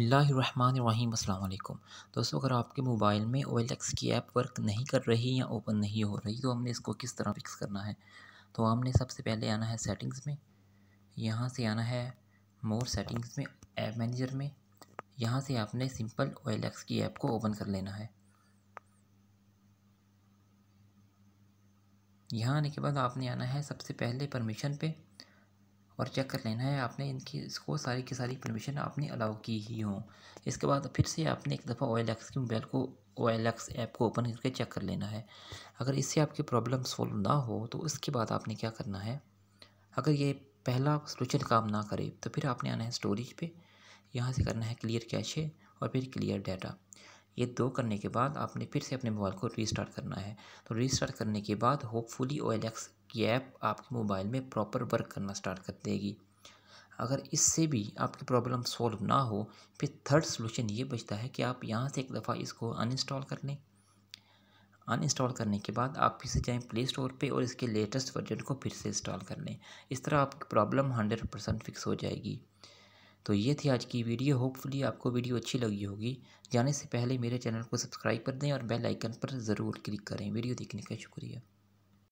अल्लाम अल्लाम दोस्तों अगर आपके मोबाइल में ओ की ऐप वर्क नहीं कर रही या ओपन नहीं हो रही तो हमने इसको किस तरह फिक्स करना है तो हमने सबसे पहले आना है सेटिंग्स में यहाँ से आना है मोर सेटिंग्स में ऐप मैनेजर में यहाँ से आपने सिंपल ओ की ऐप को ओपन कर लेना है यहाँ आने के बाद आपने आना है सबसे पहले परमिशन पे और चेक कर लेना है आपने इनकी इसको सारी की सारी परमिशन आपने अलाउ की ही हो इसके बाद फिर से आपने एक दफ़ा ओ एल एक्स की मोबाइल को ओ एल एक्स ऐप को ओपन करके चेक कर लेना है अगर इससे आपकी प्रॉब्लम सॉल्व ना हो तो उसके बाद आपने क्या करना है अगर ये पहला सोलूशन काम ना करे तो फिर आपने आना है स्टोरेज पर यहाँ से करना है क्लियर कैशे और फिर क्लियर डाटा ये दो करने के बाद आपने फिर से अपने मोबाइल को रीस्टार्ट करना है तो रीस्टार्ट करने के बाद होपफुली ओ एल एक्स कि ऐप आपके मोबाइल में प्रॉपर वर्क करना स्टार्ट कर देगी अगर इससे भी आपकी प्रॉब्लम सॉल्व ना हो फिर थर्ड सोल्यूशन ये बचता है कि आप यहाँ से एक दफ़ा इसको अनइंस्टॉल कर लें अनइंस्टॉल करने के बाद आप फिर से जाएँ प्ले स्टोर पर और इसके लेटेस्ट वर्जन को फिर से इंस्टॉल कर लें इस तरह आपकी प्रॉब्लम हंड्रेड परसेंट फिक्स हो जाएगी तो ये थी आज की वीडियो होपफुली आपको वीडियो अच्छी लगी होगी जाने से पहले मेरे चैनल को सब्सक्राइब कर दें और बेल आइकन पर ज़रूर क्लिक करें वीडियो देखने का शुक्रिया